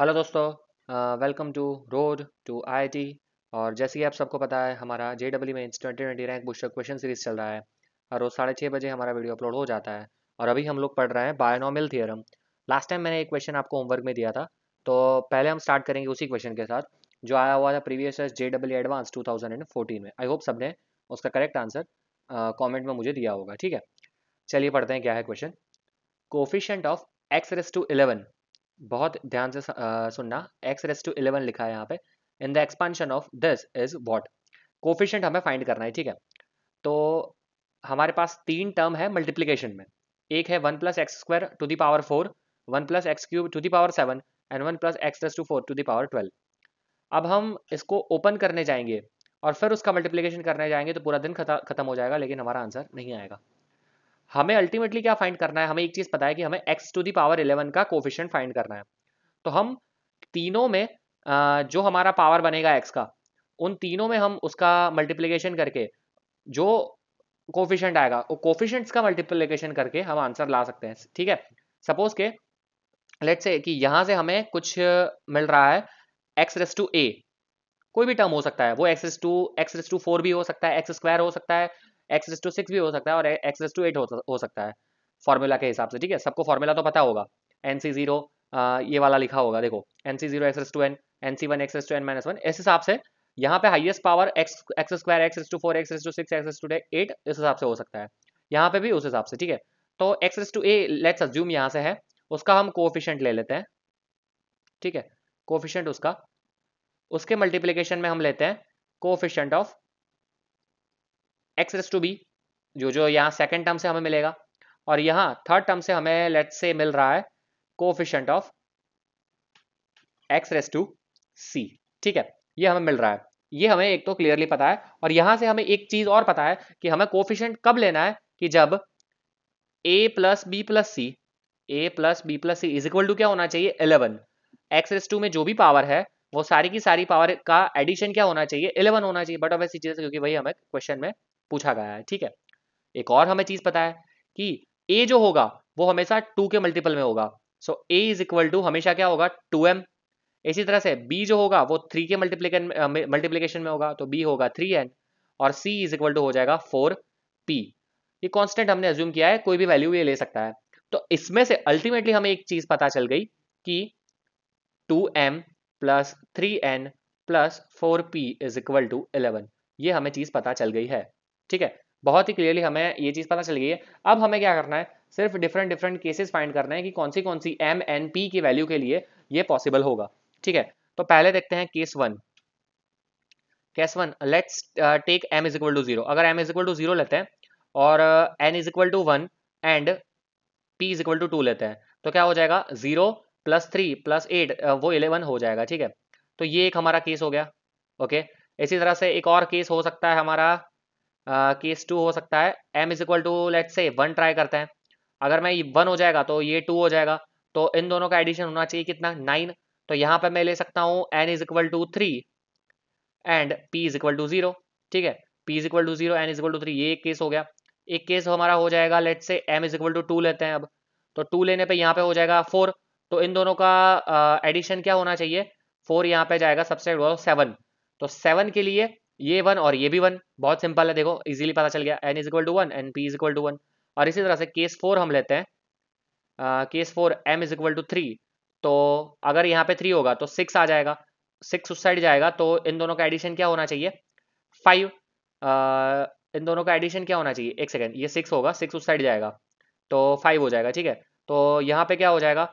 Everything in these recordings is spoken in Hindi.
हेलो दोस्तों welcome to road to IIT और जैसे कि आप सबको पता है हमारा जे डब्ल्यू में twenty twenty rank booster question series चल रहा है और रोज़ साढ़े छः बजे हमारा वीडियो अपलोड हो जाता है और अभी हम लोग पढ़ रहे हैं बायोनॉमिल थियरम लास्ट टाइम मैंने एक क्वेश्चन आपको होमवर्क में दिया था तो पहले हम स्टार्ट करेंगे उसी क्वेश्चन के साथ जो आया हुआ था previous J W advance two thousand and fourteen में आई होप सब ने उसका करेक्ट आंसर कॉमेंट में मुझे दिया होगा ठीक है चलिए पढ़ते हैं क्या है question coefficient of x raise to eleven बहुत ध्यान से सुनना एक्स रेस टू इलेवन लिखा है यहाँ पे in the expansion of this is what coefficient हमें फाइंड करना है ठीक है तो हमारे पास तीन टर्म है मल्टीप्लीकेशन में एक है one plus x square to the power four one plus x cube to the power seven and one plus x raise to four to the power twelve अब हम इसको ओपन करने जाएंगे और फिर उसका मल्टीप्लीकेशन करने जाएंगे तो पूरा दिन खत्म हो जाएगा लेकिन हमारा आंसर नहीं आएगा हमें अल्टीमेटली क्या फाइंड करना है हमें एक चीज़ पता है कि हमें x to the power eleven का कोफिशियंट फाइंड करना है तो हम तीनों में जो हमारा पावर बनेगा एक्स का उन तीनों में हम उसका मल्टीप्लीकेशन करके जो कोफिशियंट आएगा वो कोफिशेंट्स का मल्टीप्लीकेशन करके हम आंसर ला सकते हैं ठीक है सपोज के लेट से कि यहां से हमें कुछ मिल रहा है एक्स रेस टू ए कोई भी टर्म हो सकता है वो x raise to x raise to four भी हो सकता है एक्स स्क्वायर हो सकता है एक्स टू सिक्स भी हो सकता है और एक्स टू एट हो सकता है फॉर्मूला के हिसाब से ठीक है सबको फॉर्मूला तो पता होगा एन सी जीरो ये वाला लिखा होगा देखो n c zero x to n n c one x to n minus one इस हिसाब से यहाँ पे highest power x x square x to four x to six x to eight इस हिसाब से हो सकता है यहाँ पे भी उस हिसाब से ठीक है तो x to a let's assume यहाँ से है उसका हम कोफिशेंट ले लेते हैं ठीक है कोफिशेंट उसका उसके मल्टीप्लीकेशन में हम लेते हैं coefficient of x raise to b जो जो यहाँ सेकेंड टर्म से हमें मिलेगा और यहाँ थर्ड टर्म से हमें लेट से मिल रहा है coefficient of x raise to c ठीक है ये हमें मिल रहा है ये हमें एक तो क्लियरली पता है और यहां से हमें एक चीज़ और पता है कि हमें कोफिशेंट कब लेना है कि जब a plus b plus c a plus b plus c is equal to क्या होना चाहिए इलेवन एक्स रेस टू में जो भी पावर है वो सारी की सारी पावर का एडिशन क्या होना चाहिए इलेवन होना चाहिए बट ऑफ ऐसी चीज़ क्योंकि वही हमें क्वेश्चन में पूछा गया है ठीक है एक और हमें चीज पता है कि ए जो होगा वो हमेशा टू के मल्टीपल में होगा so a is equal to हमेशा क्या होगा टू एम इसी तरह से बी जो होगा वो थ्री के मल्टीप्लीकेशन मल्टीप्लीकेशन में होगा तो बी होगा थ्री एन और सी इज इक्वल टू हो जाएगा फोर पी ये कॉन्स्टेंट हमने एज्यूम किया है कोई भी वैल्यू ये ले सकता है तो इसमें से अल्टीमेटली हमें एक चीज पता चल गई कि two m plus three n plus four p is equal to eleven ये हमें चीज पता चल गई है ठीक है बहुत ही क्लियरली हमें ये चीज़ पता चल गई है अब हमें क्या करना है सिर्फ डिफरेंट डिफरेंट केसेस फाइंड करना है कि कौन सी कौन सी एम एन पी की वैल्यू के लिए ये पॉसिबल होगा ठीक है तो पहले देखते हैं case one case one let's take m is equal to zero अगर m is equal to zero लेते हैं और n is equal to one and p is equal to two लेते हैं तो क्या हो जाएगा zero plus three plus eight वो इलेवन हो जाएगा ठीक है तो ये एक हमारा केस हो गया ओके इसी तरह से एक और केस हो सकता है हमारा केस टू हो सकता है m is equal to let's say one try करते हैं अगर मैं वन हो जाएगा तो ये टू हो जाएगा तो इन दोनों का एडिशन होना चाहिए कितना नाइन तो यहाँ पर मैं ले सकता हूँ n is equal to three and p is equal to zero ठीक है p is equal to zero n is equal to three ये एक केस हो गया एक केस हमारा हो जाएगा let's say m is equal to two लेते हैं अब तो टू लेने पे यहाँ पे हो जाएगा फोर तो इन दोनों का एडिशन क्या होना चाहिए फोर यहाँ पे जाएगा सबसे सेवन तो सेवन के लिए ये वन और ये भी वन बहुत सिंपल है देखो इजीली पता चल गया n is equal to one n p is equal to one और इसी तरह से केस फोर हम लेते हैं case four m is equal to three तो अगर यहाँ पे थ्री होगा तो सिक्स आ जाएगा सिक्स उस साइड जाएगा तो इन दोनों का एडिशन क्या होना चाहिए फाइव इन दोनों का एडिशन क्या होना चाहिए एक सेकेंड ये सिक्स होगा सिक्स उस साइड जाएगा तो फाइव हो जाएगा ठीक है तो यहाँ पे क्या हो जाएगा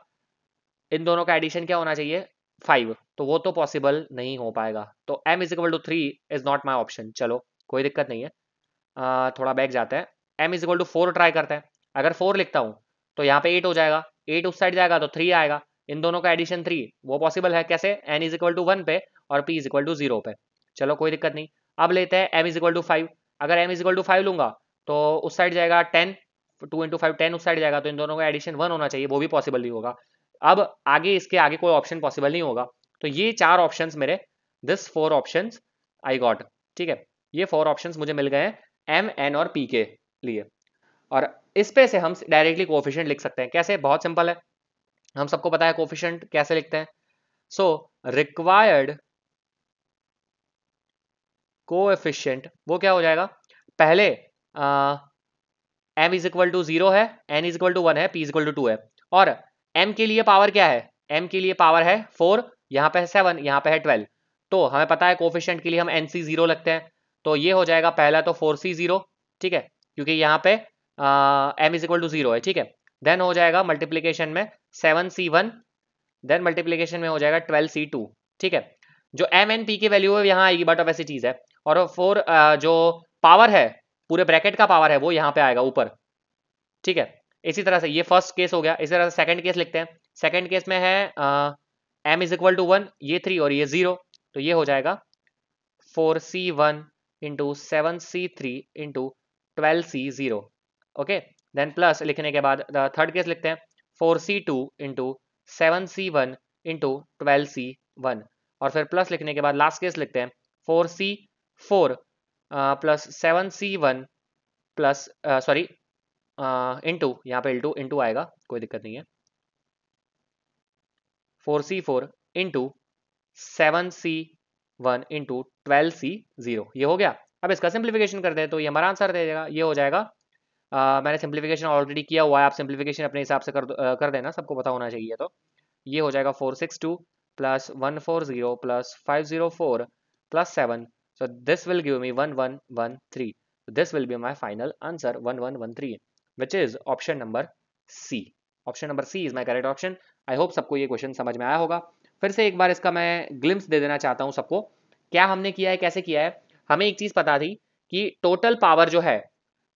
इन दोनों का एडिशन क्या होना चाहिए फाइव तो वो तो पॉसिबल नहीं हो पाएगा तो m is equal to three is not my option चलो कोई दिक्कत नहीं है आ, थोड़ा बैक जाता है m is equal to four try करते हैं अगर फोर लिखता हूँ तो यहाँ पे एट हो जाएगा एट उस साइड जाएगा तो थ्री आएगा इन दोनों का एडिशन थ्री वो पॉसिबल है कैसे n is equal to one पे और p is equal to zero पे चलो कोई दिक्कत नहीं अब लेते हैं m is equal to five अगर m is equal to five लूंगा तो उस साइड जाएगा ten two into five ten उस साइड जाएगा तो इन दोनों का एडिशन वन होना चाहिए वो भी पॉसिबल नहीं होगा अब आगे इसके आगे कोई ऑप्शन पॉसिबल नहीं होगा तो ये चार ऑप्शन मेरे this four option I got ठीक है ये फोर ऑप्शन मुझे मिल गए हैं एम एन और पी के लिए और इस पे से हम डायरेक्टली कोफिशियंट लिख सकते हैं कैसे बहुत सिंपल है हम सबको पता है कोफिशियंट कैसे लिखते हैं सो रिक्वायर्ड कोएफिशिएंट वो क्या हो जाएगा पहले m is equal to zero है n is equal to one है p is equal to two two और एम के लिए पावर क्या है एम के लिए पावर है फोर यहाँ पे है सेवन यहाँ पे है ट्वेल्व तो हमें पता है कोफिशियंट के लिए हम एन सी जीरो लगते हैं तो ये हो जाएगा पहला तो फोर सी जीरो ठीक है क्योंकि यहाँ पे m is equal to zero है ठीक है देन हो जाएगा मल्टीप्लीकेशन में seven c one then multiplication में हो जाएगा ट्वेल्व सी टू ठीक है जो एम एन पी की वैल्यू है यहाँ आएगी बट ऑफ ऐसी चीज़ है और फोर जो पावर है पूरे ब्रैकेट का पावर है वो यहाँ पे आएगा ऊपर ठीक है इसी तरह से ये फर्स्ट केस हो गया इसी तरह से सेकंड केस लिखते हैं सेकंड केस में है m is equal to one ये थ्री और ये जीरो तो ये हो जाएगा four c one into seven c three into twelve c zero okay then plus लिखने के बाद थर्ड केस लिखते हैं four c two into seven c one into twelve c one और फिर प्लस लिखने के बाद लास्ट केस लिखते हैं four c four plus seven c one plus sorry into यहाँ पे एल टू आएगा कोई दिक्कत नहीं है four c four into seven c one two twelve c zero ये हो गया अब इसका सिंप्लीफिकेशन कर दे तो ये हमारा आंसर दे देगा ये हो जाएगा आ, मैंने सिंप्लीफिकेशन ऑलरेडी किया हुआ है आप सिंप्लीफिकेशन अपने हिसाब से कर आ, कर देना सबको पता होना चाहिए तो ये हो जाएगा four six two plus one four zero plus five zero four plus seven so this will give me one one one three this will be my final answer one one one three which is option number c option number c is my correct option I hope सबको ये क्वेश्चन समझ में आया होगा फिर से एक बार इसका मैं ग्लिम्स दे देना चाहता हूँ सबको क्या हमने किया है कैसे किया है हमें एक चीज़ पता थी कि टोटल पावर जो है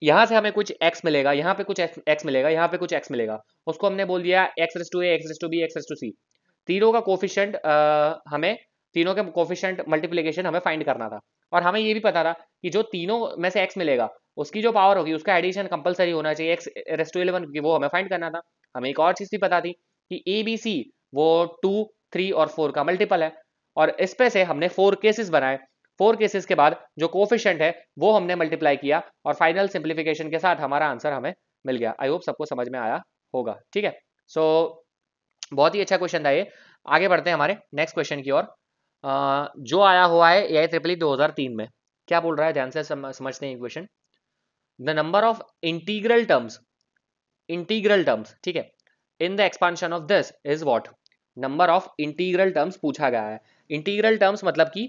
यहां से हमें कुछ x मिलेगा यहाँ पे कुछ x मिलेगा यहाँ पे कुछ x मिलेगा उसको हमने बोल दिया x raise to x raise to b x raise to c तीनों का कोफिशियंट हमें तीनों के कोफिशियंट मल्टीप्लीकेशन हमें फाइंड करना था और हमें ये भी पता था कि जो तीनों में से x मिलेगा उसकी जो पावर होगी उसका एडिशन कंपलसरी होना चाहिए एक्स टू इलेवन क्योंकि वो हमें फाइंड करना था हमें एक और चीज़ भी पता थी कि ए बी सी वो टू थ्री और फोर का मल्टीपल है और इस पे से हमने फोर केसेस बनाए फोर केसेस के बाद जो कोफिशेंट है वो हमने मल्टीप्लाई किया और फाइनल सिंप्लीफिकेशन के साथ हमारा आंसर हमें मिल गया आई होप सबको समझ में आया होगा ठीक है सो so, बहुत ही अच्छा क्वेश्चन था ये आगे बढ़ते हैं हमारे नेक्स्ट क्वेश्चन की ओर जो आया हुआ है ए आई ट्रिपली दो में क्या बोल रहा है ध्यान से समझते हैं question the number of integral terms integral terms ठीक है in the expansion of this is what number of integral terms पूछा गया है इंटीग्रल टर्म्स मतलब कि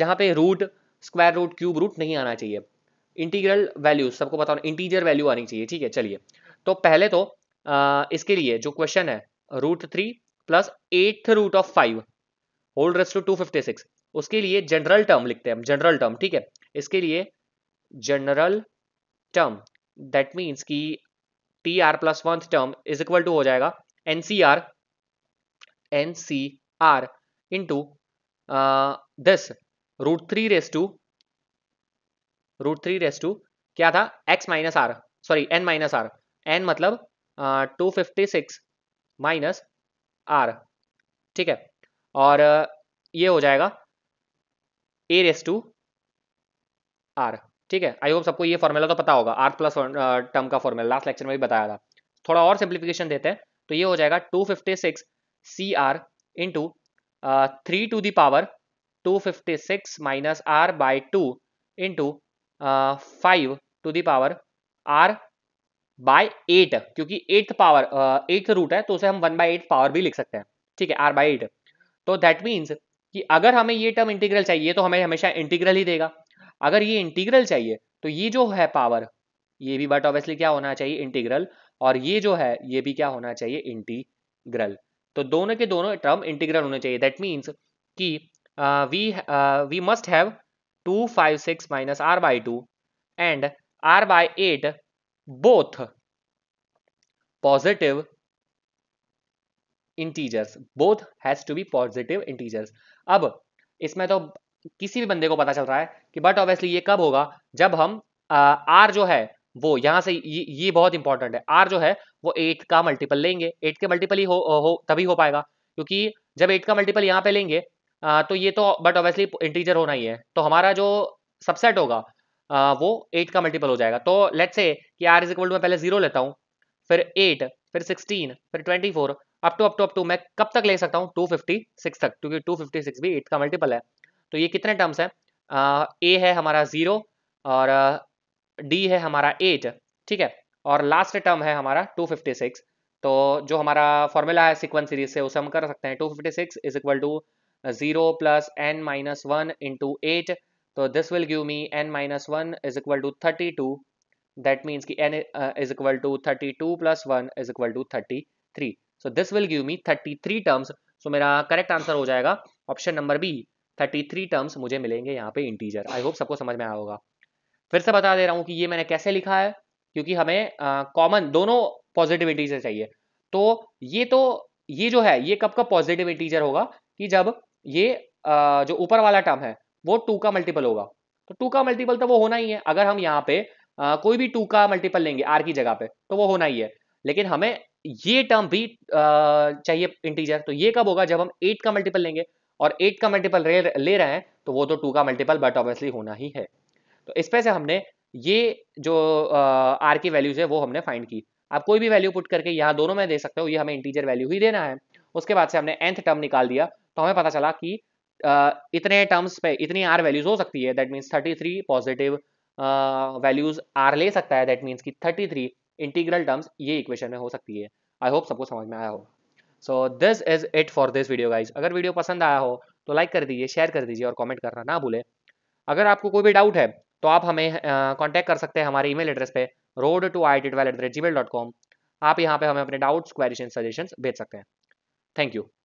जहां पे root square root cube root नहीं आना चाहिए इंटीग्रल वैल्यू सबको पता होना इंटीजियर वैल्यू आनी चाहिए ठीक है चलिए तो पहले तो आ, इसके लिए जो क्वेश्चन है root three plus eight root of five whole raised to two fifty six उसके लिए जनरल टर्म लिखते हैं जनरल टर्म ठीक है इसके लिए जनरल टर्म दैट मीन्स कि t r plus one term is equal to हो जाएगा n c r n c r into this root three raise to root three raise to क्या था x minus r sorry n minus r n मतलब two fifty six minus r ठीक है और uh, ये हो जाएगा ए रेस टू आर ठीक है आई होप सबको ये फॉर्मूला तो पता होगा आर्थ प्लस टर्म का फॉर्मूला लास्ट लेक्चर में भी बताया था थोड़ा और सिंप्लीफिकेशन देते हैं तो ये हो जाएगा two fifty six c r into three to the power two fifty six minus r by two into five to the power r by eight क्योंकि एट्थ पावर एट्थ रूट है तो उसे हम वन बाई एट पावर भी लिख सकते हैं ठीक है आर बाई एट तो दैट मीन्स कि अगर हमें ये टर्म इंटीग्रल चाहिए तो हमें हमेशा इंटीग्रल ही देगा अगर ये इंटीग्रल चाहिए तो ये जो है पावर ये भी बट ऑब्वियसली क्या होना चाहिए इंटीग्रल और ये जो है ये भी क्या होना चाहिए इंटीग्रल तो दोनों के दोनों टर्म इंटीग्रल होने चाहिए दैट मीन्स कि we we must have two five six minus r by two and r by eight both positive integers both has to be positive integers अब इसमें तो किसी भी बंदे को पता चल रहा है कि बट ऑब्वियसली ये कब होगा जब हम आर जो है वो यहाँ से ये, ये बहुत इंपॉर्टेंट है आर जो है वो एट का मल्टीपल लेंगे एट के मल्टीपल ही हो, हो तभी हो पाएगा क्योंकि जब एट का मल्टीपल यहाँ पे लेंगे आ, तो ये तो बट ऑब्वियसली इंटीजर होना ही है तो हमारा जो सबसेट होगा आ, वो एट का मल्टीपल हो जाएगा तो लेट से कि आर इज इक्वल टू मैं पहले जीरो लेता हूँ फिर एट फिर सिक्सटीन फिर twenty four up to up to up to मैं कब तक ले सकता हूँ टू फिफ्टी सिक्स तक क्योंकि टू फिफ्टी सिक्स भी एट का मल्टीपल है तो ये कितने टर्म्स हैं ए है हमारा ज़ीरो और डी है हमारा एट ठीक है और लास्ट टर्म है हमारा टू फिफ्टी सिक्स तो जो हमारा फॉर्मूला है सिक्वेंस सीरीज से उसे हम कर सकते हैं two fifty six is equal to zero plus n minus one into eight तो this will give me n minus one is equal to thirty two that means की n is equal to thirty two plus one is equal to thirty three so this will give me thirty three terms so मेरा करेक्ट आंसर हो जाएगा option number B thirty three terms मुझे मिलेंगे यहाँ पे इंटीजर आई होप सबको समझ में आया होगा फिर से बता दे रहा हूँ कि ये मैंने कैसे लिखा है क्योंकि हमें कॉमन दोनों पॉजिटिव इंटीजर चाहिए तो ये तो ये जो है ये कब का पॉजिटिव इंटीजर होगा कि जब ये आ, जो ऊपर वाला टर्म है वो टू का मल्टीपल होगा तो टू का मल्टीपल तो वो होना ही है अगर हम यहाँ पे आ, कोई भी टू का मल्टीपल लेंगे आर की जगह पे तो वो होना ही है लेकिन हमें ये टर्म भी आ, चाहिए इंटीजर तो ये कब होगा जब हम एट का मल्टीपल लेंगे और एट का मल्टीपल ले रहे हैं तो वो तो टू का मल्टीपल बट ऑब्वियसली होना ही है तो इस पे से हमने ये जो आर की वैल्यूज है वो हमने फाइंड की आप कोई भी वैल्यू पुट करके यहाँ दोनों में दे सकते हो ये हमें इंटीजर वैल्यू ही देना है उसके बाद से हमने एंथ टर्म निकाल दिया तो हमें पता चला कि Uh, इतने टर्म्स पे इतनी आर वैल्यूज हो सकती है that means 33 positive values are ले सकता है दैट मीन्स कि 33 इंटीग्रल टर्म्स ये इक्वेशन में हो सकती है आई होप सबको समझ में आया होगा so this is it for this video guys अगर वीडियो पसंद आया हो तो लाइक कर दीजिए शेयर कर दीजिए और कॉमेंट करना ना भूले अगर आपको कोई भी डाउट है तो आप हमें कॉन्टैक्ट कर सकते हैं हमारे ईमेल एड्रेस पे road two I T twelve at the rate Gmail dot com आप यहाँ पे हमें अपने डाउट्स क्वेरीशन सजेशन भेज सकते हैं थैंक यू